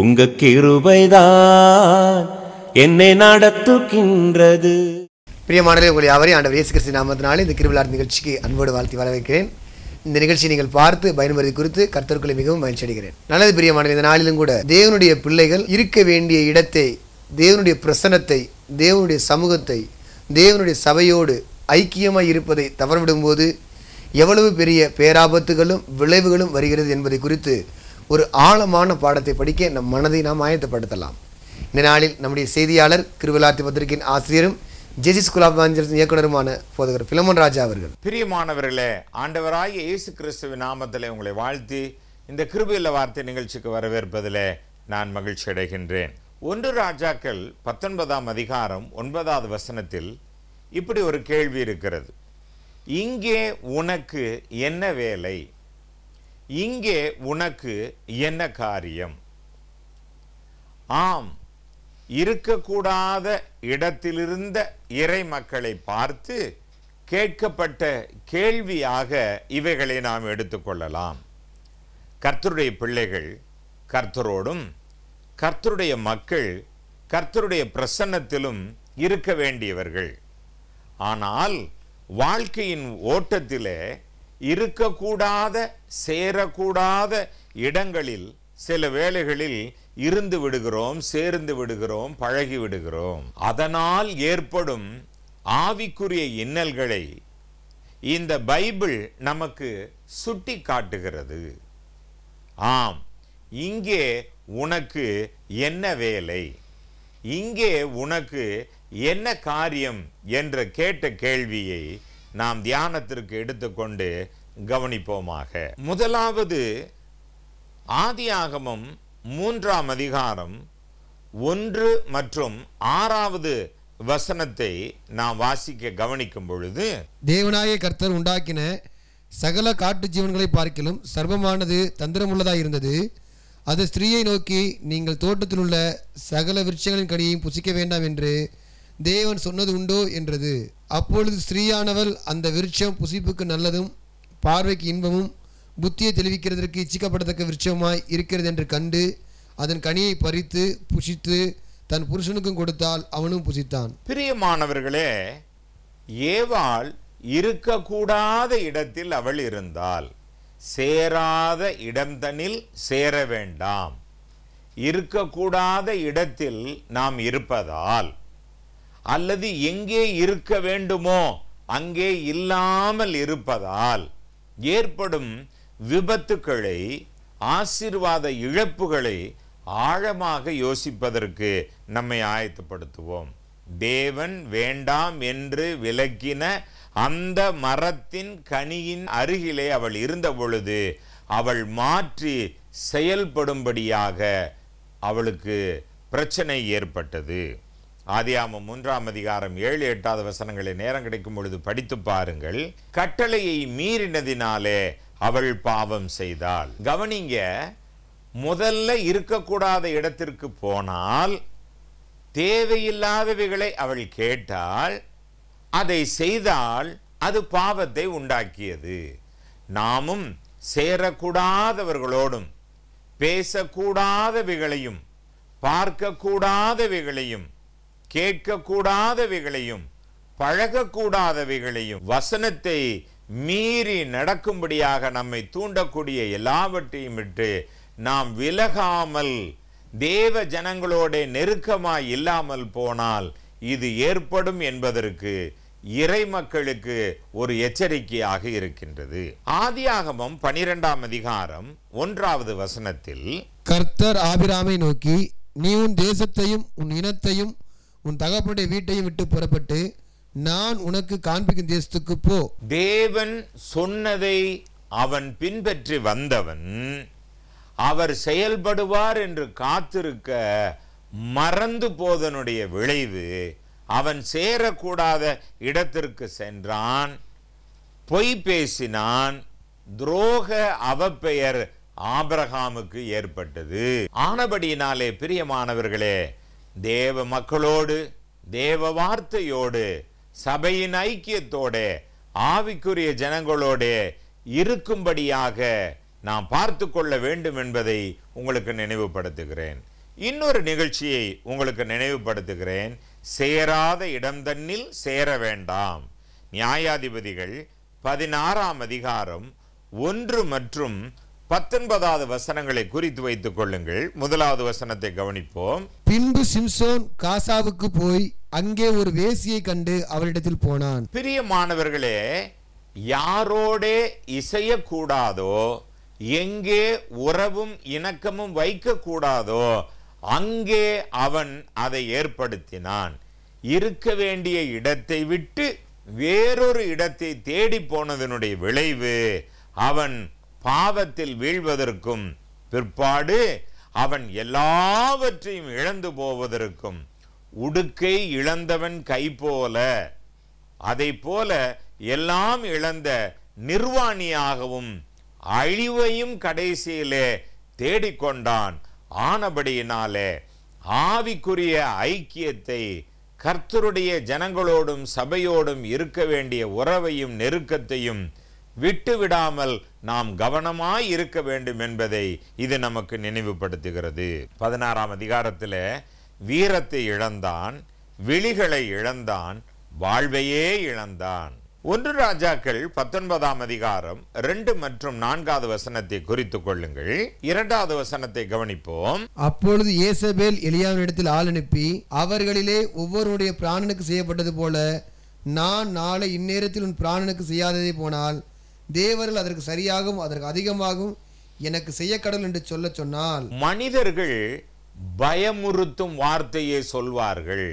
உங்க கிருபைதான் என்னை நடத்துகின்றது பிரியமானவர்களே உங்களை அவரே ஆண்டவர் இயேசு கிறிஸ்து நாமத்தினாலே இந்த கிருவிழா நிகழ்ச்சிக்கு அன்போடு வாழ்த்தி வரவேற்கிறேன் இந்த நிகழ்ச்சியை நீங்கள் பார்த்து பயன்படுத்தி குறித்து கர்த்தர்களை மிகவும் மகிழ்ச்சி அடைகிறேன் நல்லது பிரியமானவர் இந்த நாளிலும் கூட தேவனுடைய பிள்ளைகள் இருக்க வேண்டிய இடத்தை தேவனுடைய பிரசனத்தை தேவனுடைய சமூகத்தை தேவனுடைய சபையோடு ஐக்கியமாக இருப்பதை தவறவிடும்போது எவ்வளவு பெரிய பேராபத்துகளும் விளைவுகளும் வருகிறது என்பதை குறித்து ஒரு ஆழமான பாடத்தை படிக்க நம் மனதை நாம் ஆயத்தப்படுத்தலாம் இந்த நாளில் நம்முடைய செய்தியாளர் கிருவிழாத்தி பத்திரிகையின் ஆசிரியரும் ஜெசி ஸ்கூல் ஆஃப் இயக்குனருமான போதகர் பிலமன் ராஜா அவர்கள் பிரியமானவர்களே ஆண்டவராகிய இயேசு கிறிஸ்துவின் நாமத்தில் உங்களை வாழ்த்தி இந்த கிருபியில் வார்த்தை நிகழ்ச்சிக்கு வரவேற்பதில் நான் மகிழ்ச்சி அடைகின்றேன் ஒன்று ராஜாக்கள் பத்தொன்பதாம் அதிகாரம் ஒன்பதாவது வசனத்தில் இப்படி ஒரு கேள்வி இருக்கிறது இங்கே உனக்கு என்ன வேலை இங்கே உனக்கு என்ன காரியம் ஆம் இருக்கக்கூடாத இடத்திலிருந்த இறை மக்களை பார்த்து கேட்கப்பட்ட கேள்வியாக இவைகளை நாம் எடுத்துக்கொள்ளலாம் கர்த்தருடைய பிள்ளைகள் கர்த்தரோடும் கர்த்தருடைய மக்கள் கர்த்தருடைய பிரசன்னத்திலும் இருக்க வேண்டியவர்கள் ஆனால் வாழ்க்கையின் ஓட்டத்திலே இருக்கக்கூடாத சேரக்கூடாத இடங்களில் சில வேளைகளில் இருந்து விடுகிறோம் சேர்ந்து விடுகிறோம் பழகி விடுகிறோம் அதனால் ஏற்படும் ஆவிக்குரிய இன்னல்களை இந்த பைபிள் நமக்கு சுட்டி காட்டுகிறது ஆம் இங்கே உனக்கு என்ன வேலை இங்கே உனக்கு என்ன காரியம் என்ற கேட்ட கேள்வியை நாம் தியானத்திற்கு எடுத்துக்கொண்டு கவனிப்போமாக முதலாவது ஆதியாகமம் மூன்றாம் அதிகாரம் ஒன்று மற்றும் ஆறாவது வசனத்தை நாம் வாசிக்க கவனிக்கும் பொழுது தேவனாய கர்த்தர் உண்டாக்கின சகல காட்டு ஜீவன்களை பார்க்கிலும் சர்வமானது தந்திரமுள்ளதாக இருந்தது அது ஸ்திரீயை நோக்கி நீங்கள் தோட்டத்தில் உள்ள சகல விருட்சங்களின் கடியையும் புசிக்க வேண்டாம் என்று தேவன் சொன்னது உண்டோ என்றது அப்பொழுது ஸ்ரீயானவள் அந்த விருட்சம் புசிப்புக்கு நல்லதும் பார்வைக்கு இன்பமும் புத்தியை தெளிவிக்கிறதற்கு இச்சிக்கப்படத்தக்க விருட்சமாய் இருக்கிறது என்று கண்டு அதன் கனியை பறித்து புசித்து தன் புருஷனுக்கும் கொடுத்தால் அவனும் புசித்தான் பிரியமானவர்களே ஏவாள் இருக்கக்கூடாத இடத்தில் அவள் இருந்தால் சேராத இடம்தனில் சேர வேண்டாம் இருக்கக்கூடாத இடத்தில் நாம் இருப்பதால் அல்லது எங்கே இருக்க வேண்டுமோ அங்கே இல்லாமல் இருப்பதால் ஏற்படும் விபத்துக்களை ஆசீர்வாத இழப்புகளை ஆழமாக யோசிப்பதற்கு நம்மை ஆயத்தப்படுத்துவோம் தேவன் வேண்டாம் என்று விளக்கின அந்த மரத்தின் கனியின் அருகிலே அவள் இருந்த பொழுது அவள் மாற்றி செயல்படும்படியாக அவளுக்கு பிரச்சனை ஏற்பட்டது ஆதியாமம் மூன்றாம் அதிகாரம் ஏழு எட்டாவது வசனங்களை நேரம் கிடைக்கும் பொழுது படித்து பாருங்கள் கட்டளையை மீறினதினாலே அவள் பாவம் செய்தாள் கவனிங்க முதல்ல இருக்கக்கூடாத இடத்திற்கு போனால் தேவையில்லாதவைகளை அவள் கேட்டால் அதை செய்தால் அது பாவத்தை உண்டாக்கியது நாமும் சேரக்கூடாதவர்களோடும் பேசக்கூடாதவைகளையும் பார்க்கக்கூடாதவைகளையும் கேட்கக்கூடாதவைகளையும் பழகக்கூடாதவைகளையும் வசனத்தை மீறி நடக்கும்படியாக நம்மை தூண்டக்கூடிய எல்லாவற்றையும் விட்டு நாம் விலகாமல் தேவ ஜனங்களோட நெருக்கமாய் இல்லாமல் போனால் இது ஏற்படும் என்பதற்கு இறை மக்களுக்கு ஒரு எச்சரிக்கையாக இருக்கின்றது ஆதியாகமம் பனிரெண்டாம் அதிகாரம் ஒன்றாவது வசனத்தில் கர்த்தர் ஆபிராமை நோக்கி நீ உன் தேசத்தையும் உன் இனத்தையும் உன் தகப்பனுடைய வீட்டையும் விட்டு புறப்பட்டு நான் உனக்கு காண்பிக்கும் தேசத்துக்கு போ தேவன் சொன்னதை அவன் பின்பற்றி வந்தவன் அவர் செயல்படுவார் என்று காத்திருக்க மறந்து போதனுடைய விளைவு அவன் சேரக்கூடாத இடத்திற்கு சென்றான் பொய் பேசினான் துரோக அவப்பெயர் ஆபரகாமுக்கு ஏற்பட்டது ஆனபடியினாலே பிரியமானவர்களே தேவ மக்களோடு தேவ வார்த்தையோடு சபையின் ஐக்கியத்தோட ஆவிக்குரிய ஜனங்களோட இருக்கும்படியாக நாம் பார்த்து கொள்ள வேண்டும் என்பதை உங்களுக்கு நினைவுபடுத்துகிறேன் இன்னொரு நிகழ்ச்சியை உங்களுக்கு நினைவுபடுத்துகிறேன் சேராத இடம் தன்னில் சேர வேண்டாம் நியாயாதிபதிகள் பதினாறாம் அதிகாரம் ஒன்று மற்றும் பத்தொன்பதாவது வசனங்களை குறித்து வைத்துக் கொள்ளுங்கள் முதலாவது வசனத்தை கவனிப்போம் பின்பு சிம்சோன் காசாவுக்கு போய் அங்கே ஒரு வேசியை கண்டு அவரிடத்தில் போனான் பெரிய மாணவர்களே யாரோடே இசையக்கூடாதோ எங்கே உறவும் இணக்கமும் வைக்கக்கூடாதோ அங்கே அவன் அதை ஏற்படுத்தினான் இருக்க வேண்டிய இடத்தை விட்டு வேறொரு இடத்தை தேடி போனதனுடைய விளைவு அவன் பாவத்தில் வீழ்வதற்கும் பிற்பாடு அவன் எல்லாவற்றையும் இழந்து போவதற்கும் உடுக்கை இழந்தவன் கை போல அதை போல எல்லாம் இழந்த நிர்வாணியாகவும் அழிவையும் கடைசியிலே தேடிக்கொண்டான் ஆனபடியினாலே ஆவிக்குரிய ஐக்கியத்தை கர்த்தருடைய ஜனங்களோடும் சபையோடும் இருக்க வேண்டிய உறவையும் நெருக்கத்தையும் விட்டு விடாமல் நாம் கவனமாய் இருக்க வேண்டும் என்பதை இது நமக்கு நினைவுபடுத்துகிறது பதினாறாம் அதிகாரத்தில் வீரத்தை இழந்தான் விழிகளை இழந்தான் வாழ்வையே இழந்தான் ஒன்று ராஜாக்கள் பத்தொன்பதாம் அதிகாரம் ரெண்டு மற்றும் நான்காவது வசனத்தை குறித்து கொள்ளுங்கள் இரண்டாவது வசனத்தை கவனிப்போம் அப்பொழுது ஏசபேல் எலியாவினிடத்தில் ஆள் அனுப்பி அவர்களிலே ஒவ்வொருடைய பிராணனுக்கு செய்யப்பட்டது போல நான் நாளை இந்நேரத்தில் உன் பிராணனுக்கு செய்யாததே போனால் தேவர்கள் அதற்கு சரியாகவும் அதற்கு அதிகமாகும் எனக்கு செய்ய கடல் என்று சொல்ல சொன்னால் மனிதர்கள் பயமுறுத்தும் வார்த்தையை சொல்வார்கள்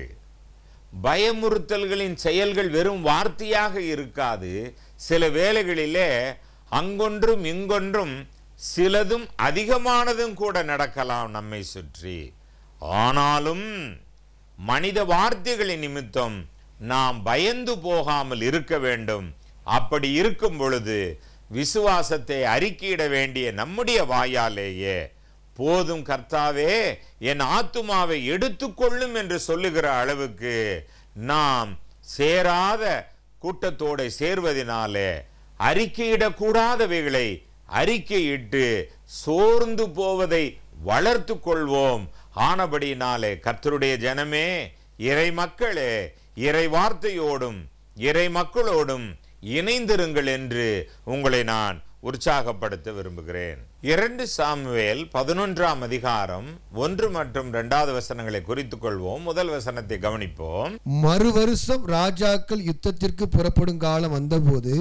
பயமுறுத்தல்களின் செயல்கள் வெறும் வார்த்தையாக இருக்காது சில வேளைகளிலே அங்கொன்றும் இங்கொன்றும் சிலதும் அதிகமானதும் கூட நடக்கலாம் நம்மை சுற்றி ஆனாலும் மனித வார்த்தைகளின் நிமித்தம் நாம் பயந்து போகாமல் இருக்க வேண்டும் அப்படி இருக்கும் பொழுது விசுவாசத்தை அறிக்கையிட வேண்டிய நம்முடைய வாயாலேயே போதும் கர்த்தாவே என் ஆத்துமாவை எடுத்துக்கொள்ளும் என்று சொல்லுகிற அளவுக்கு நாம் சேராத கூட்டத்தோடு சேர்வதினாலே அறிக்கையிடக்கூடாதவைகளை அறிக்கையிட்டு சோர்ந்து போவதை வளர்த்து கொள்வோம் ஆனபடினாலே கர்த்தருடைய ஜனமே இறை மக்களே இறை வார்த்தையோடும் இறை மக்களோடும் இணைந்திருங்கள் என்று உங்களை நான் உற்சாகப்படுத்த விரும்புகிறேன் இரண்டு சாமுவேல் பதினொன்றாம் அதிகாரம் ஒன்று மற்றும் இரண்டாவது வசனங்களை குறித்துக் கொள்வோம் முதல் வசனத்தை கவனிப்போம் மறு வருஷம் ராஜாக்கள் யுத்தத்திற்கு புறப்படும் காலம் வந்தபோது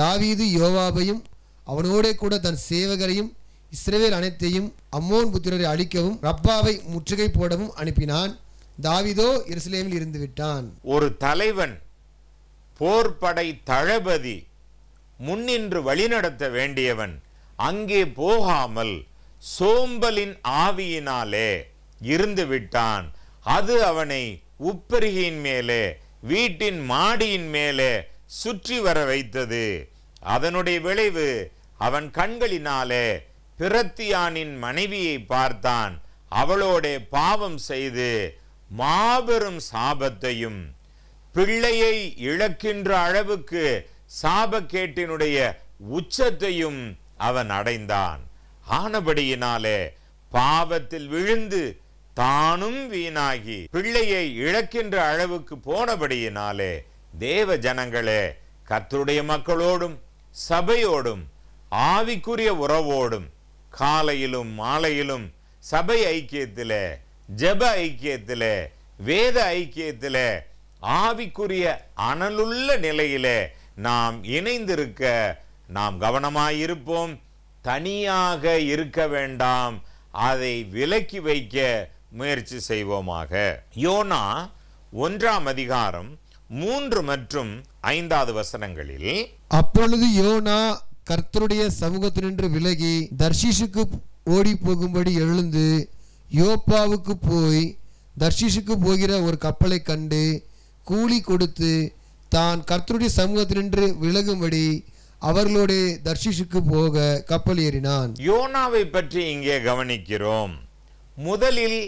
தாவீது யோவாபையும் அவனோட கூட தன் சேவகரையும் இஸ்ரேவேல் அனைத்தையும் அம்மோன் புத்திரரை அழிக்கவும் ரப்பாவை முற்றுகை போடவும் அனுப்பினான் தாவிதோ இருந்து விட்டான் ஒரு தலைவன் போர்படை தளபதி முன்னின்று வழிநடத்த வேண்டியவன் அங்கே போகாமல் சோம்பலின் ஆவியினாலே இருந்து விட்டான் அது அவனை உப்பருகியின் மேலே வீட்டின் மாடியின் மேலே சுற்றி வர வைத்தது அதனுடைய விளைவு அவன் கண்களினாலே பிரத்தியானின் மனைவியை பார்த்தான் அவளோட பாவம் செய்து மாபெரும் சாபத்தையும் பிள்ளையை இழக்கின்ற அளவுக்கு சாபக்கேட்டினுடைய உச்சத்தையும் அவன் அடைந்தான் ஆனபடியினாலே பாவத்தில் விழுந்து தானும் வீணாகி பிள்ளையை இழக்கின்ற அளவுக்கு போனபடியினாலே தேவ ஜனங்களே கத்தருடைய மக்களோடும் சபையோடும் ஆவிக்குரிய உறவோடும் காலையிலும் மாலையிலும் சபை ஐக்கியத்தில் ஜப ஐக்கியத்தில் வேத ஐக்கியத்தில் ஆவிக்குரிய அனலுள்ள நிலையிலே நாம் இணைந்திருக்க நாம் கவனமாயிருப்போம் தனியாக இருக்க வேண்டாம் அதை விலக்கி வைக்க முயற்சி செய்வோமாக யோனா ஒன்றாம் அதிகாரம் மூன்று மற்றும் ஐந்தாவது வசனங்களில் அப்பொழுது யோனா கர்த்தருடைய சமூகத்தினின்று விலகி தர்ஷிஷுக்கு ஓடி போகும்படி எழுந்து யோப்பாவுக்கு போய் தர்ஷிஷுக்கு போகிற ஒரு கப்பலை கண்டு கூலி கொடுத்து தான் கர்த்தருடைய சமூகத்தினின்று விலகும்படி அவர்களோடு தர்ஷிஷுக்கு போக கப்பல் ஏறினான் யோனாவை பற்றி இங்கே கவனிக்கிறோம் முதலில்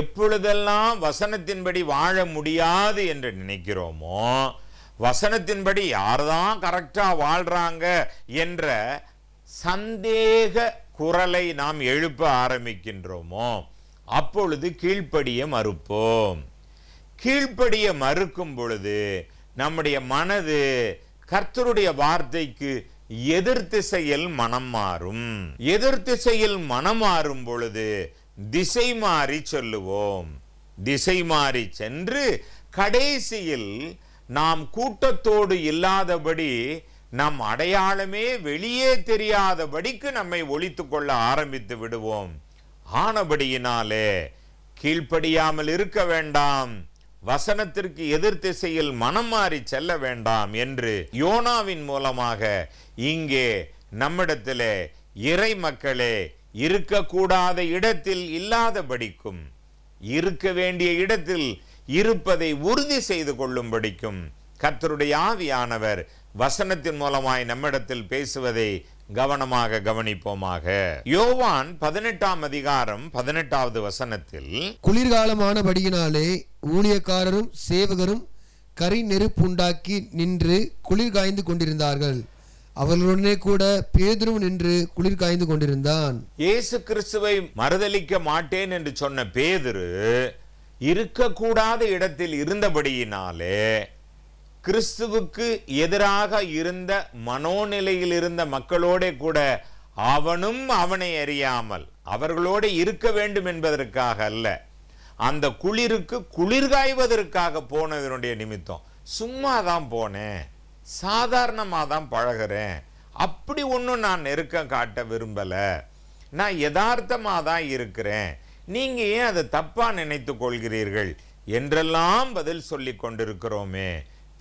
எப்பொழுதெல்லாம் வசனத்தின்படி வாழ முடியாது என்று நினைக்கிறோமோ வசனத்தின்படி யார் தான் கரெக்டாக வாழ்கிறாங்க என்ற சந்தேக குரலை நாம் எழுப்ப ஆரம்பிக்கின்றோமோ அப்பொழுது கீழ்ப்படிய மறுப்போம் கீழ்ப்படிய மறுக்கும் பொழுது நம்முடைய மனது கர்த்தருடைய வார்த்தைக்கு எதிர்த்திசையில் மனம் மாறும் எதிர்த்திசையில் மனம் மாறும் பொழுது திசை மாறி சொல்லுவோம் திசை மாறி சென்று கடைசியில் நாம் கூட்டத்தோடு இல்லாதபடி நம் அடையாளமே வெளியே தெரியாதபடிக்கு நம்மை ஒழித்து கொள்ள ஆரம்பித்து விடுவோம் ஆனபடியினாலே கீழ்ப்படியாமல் இருக்க வேண்டாம் வசனத்திற்கு எதிர் திசையில் மனம் மாறி செல்ல வேண்டாம் என்று யோனாவின் மூலமாக இங்கே நம்மிடத்திலே இறை மக்களே இருக்கக்கூடாத இடத்தில் இல்லாதபடிக்கும் இருக்க வேண்டிய இடத்தில் இருப்பதை உறுதி செய்து கொள்ளும்படிக்கும் கத்தருடைய ஆவியானவர் வசனத்தின் மூலமாய் நம்மிடத்தில் பேசுவதை கவனமாக கவனிப்போமாக யோவான் பதினெட்டாம் அதிகாரம் பதினெட்டாவது வசனத்தில் குளிர்காலமானபடியினாலே ஊழியக்காரரும் சேவகரும் கரி நெருப்புண்டாக்கி நின்று குளிர் காய்ந்து கொண்டிருந்தார்கள் அவர்களுடனே கூட பேதுரு நின்று குளிர் காய்ந்து கொண்டிருந்தான் இயேசு கிறிஸ்துவை மறுதளிக்க மாட்டேன் என்று சொன்ன பேதுரு இருக்கக்கூடாத இடத்தில் இருந்தபடியினாலே கிறிஸ்துவுக்கு எதிராக இருந்த மனோநிலையில் இருந்த மக்களோட கூட அவனும் அவனை அறியாமல் அவர்களோடு இருக்க வேண்டும் என்பதற்காக அல்ல அந்த குளிருக்கு குளிர்காய்வதற்காக போனதனுடைய நிமித்தம் சும்மா தான் போனேன் சாதாரணமாக தான் பழகிறேன் அப்படி ஒன்றும் நான் நெருக்கம் காட்ட விரும்பலை நான் யதார்த்தமாக தான் இருக்கிறேன் நீங்கள் ஏன் அதை தப்பாக நினைத்து கொள்கிறீர்கள் என்றெல்லாம் பதில் சொல்லி கொண்டிருக்கிறோமே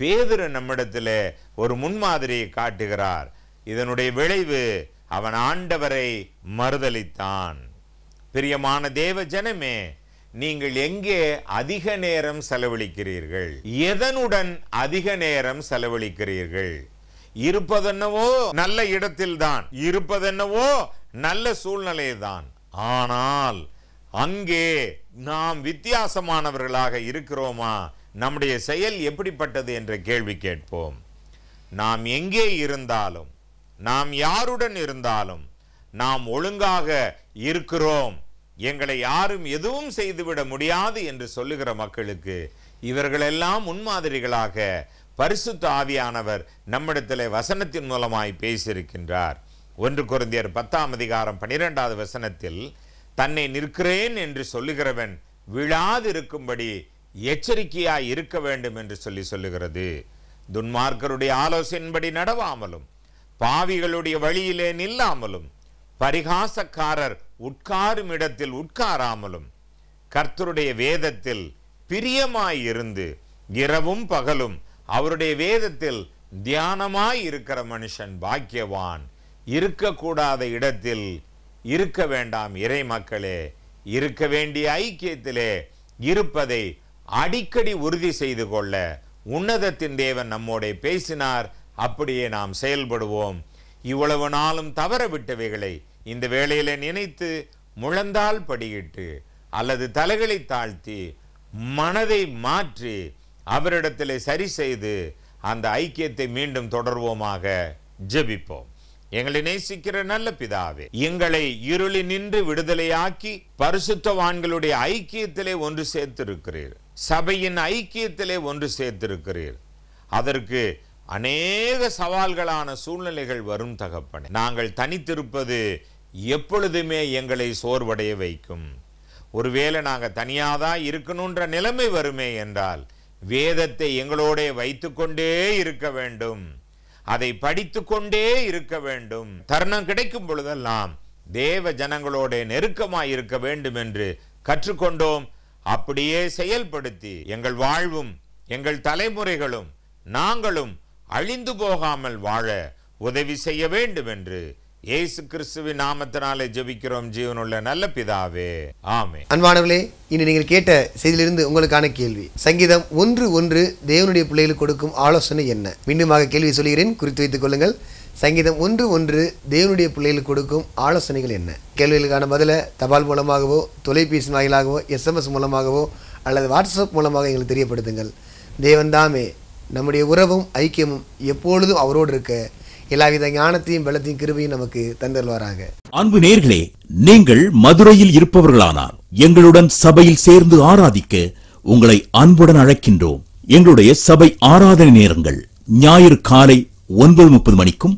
பேதுரு நம்மிடத்தில் ஒரு முன்மாதிரியை காட்டுகிறார் இதனுடைய விளைவு அவன் ஆண்டவரை மறுதளித்தான் பிரியமான தேவ ஜனமே நீங்கள் எங்கே அதிக நேரம் செலவழிக்கிறீர்கள் எதனுடன் அதிக நேரம் செலவழிக்கிறீர்கள் இருப்பதென்னவோ நல்ல இடத்தில்தான் இருப்பதென்னவோ நல்ல சூழ்நிலைதான் ஆனால் அங்கே நாம் வித்தியாசமானவர்களாக இருக்கிறோமா நம்முடைய செயல் எப்படிப்பட்டது என்ற கேள்வி கேட்போம் நாம் எங்கே இருந்தாலும் நாம் யாருடன் இருந்தாலும் நாம் ஒழுங்காக இருக்கிறோம் எங்களை யாரும் எதுவும் செய்துவிட முடியாது என்று சொல்லுகிற மக்களுக்கு இவர்களெல்லாம் முன்மாதிரிகளாக பரிசுத்த ஆவியானவர் நம்மிடத்தில் வசனத்தின் மூலமாய் பேசியிருக்கின்றார் ஒன்று குருந்தியர் பத்தாம் அதிகாரம் பனிரெண்டாவது வசனத்தில் தன்னை நிற்கிறேன் என்று சொல்லுகிறவன் விழாதிருக்கும்படி எச்சரிக்கையா இருக்க வேண்டும் என்று சொல்லி சொல்லுகிறது துன்மார்க்கருடைய ஆலோசனின்படி நடவாமலும் பாவிகளுடைய வழியிலே நில்லாமலும் பரிகாசக்காரர் உட்காரும் இடத்தில் உட்காராமலும் கர்த்தருடைய வேதத்தில் பிரியமாயிருந்து இரவும் பகலும் அவருடைய வேதத்தில் தியானமாய் இருக்கிற மனுஷன் பாக்கியவான் இருக்கக்கூடாத இடத்தில் இருக்க வேண்டாம் இறை மக்களே இருக்க வேண்டிய ஐக்கியத்திலே இருப்பதை அடிக்கடி உறுதி செய்து கொள்ள உன்னதத்தின் தேவன் நம்மோட பேசினார் அப்படியே நாம் செயல்படுவோம் இவ்வளவு நாளும் தவற விட்டவைகளை இந்த வேளையில நினைத்து முழந்தால் படியிட்டு அல்லது தலைகளை தாழ்த்தி மனதை மாற்றி அவரிடத்தில் சரி செய்து அந்த ஐக்கியத்தை மீண்டும் தொடர்வோமாக ஜெபிப்போம் எங்களை நேசிக்கிற நல்ல பிதாவே எங்களை இருளி நின்று விடுதலையாக்கி பரிசுத்தவான்களுடைய ஐக்கியத்திலே ஒன்று சேர்த்திருக்கிறீர் சபையின் ஐக்கியத்திலே ஒன்று சேர்த்திருக்கிறீர் அதற்கு அநேக சவால்களான சூழ்நிலைகள் வரும் தகப்பனே நாங்கள் தனித்திருப்பது எப்பொழுதுமே எங்களை சோர்வடைய வைக்கும் ஒருவேளை நாங்கள் தனியாக தான் இருக்கணுன்ற நிலைமை வருமே என்றால் வேதத்தை எங்களோட வைத்து கொண்டே இருக்க வேண்டும் அதை படித்து கொண்டே இருக்க வேண்டும் தருணம் கிடைக்கும் பொழுதெல்லாம் தேவ ஜனங்களோட நெருக்கமாக இருக்க வேண்டும் என்று கற்றுக்கொண்டோம் அப்படியே செயல்படுத்தி எங்கள் வாழ்வும் எங்கள் தலைமுறைகளும் நாங்களும் அழிந்து போகாமல் வாழ உதவி செய்ய வேண்டும் என்று இயேசு கிறிஸ்துவின் நாமத்தினாலே ஜெபிக்கிறோம் ஜீவனுள்ள நல்ல பிதாவே ஆமே அன்பானவர்களே இனி நீங்கள் கேட்ட செய்தியிலிருந்து உங்களுக்கான கேள்வி சங்கீதம் ஒன்று ஒன்று தேவனுடைய பிள்ளைகளுக்கு கொடுக்கும் ஆலோசனை என்ன மீண்டுமாக கேள்வி சொல்கிறேன் குறித்து வைத்துக் கொள்ளுங்கள் சங்கீதம் ஒன்று ஒன்று தேவனுடைய பிள்ளைகளுக்கு கொடுக்கும் ஆலோசனைகள் என்ன கேள்விகளுக்கான பதிலை தபால் மூலமாகவோ தொலைபேசி வாயிலாகவோ எஸ்எம்எஸ் மூலமாகவோ அல்லது வாட்ஸ்அப் மூலமாக எங்களுக்கு தெரியப்படுத்துங்கள் தேவன்தாமே நம்முடைய உறவும் ஐக்கியமும் எப்பொழுதும் அவரோடு இருக்க எல்லாவித ஞானத்தையும் பலத்தையும் கிருபையும் நமக்கு தந்தல்வாராக அன்பு நேர்களே நீங்கள் மதுரையில் இருப்பவர்களானால் எங்களுடன் சபையில் சேர்ந்து ஆராதிக்க உங்களை அன்புடன் அழைக்கின்றோம் எங்களுடைய சபை ஆராதனை நேரங்கள் ஞாயிறு காலை ஒன்பது முப்பது மணிக்கும்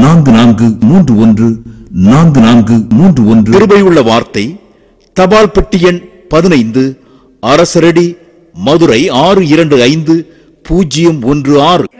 நான்கு நான்கு மூன்று ஒன்று நான்கு நான்கு மூன்று ஒன்று கிருபையுள்ள வார்த்தை தபால் பெட்டி எண் பதினைந்து அரசரடி மதுரை ஆறு இரண்டு ஐந்து பூஜ்ஜியம் ஒன்று ஆறு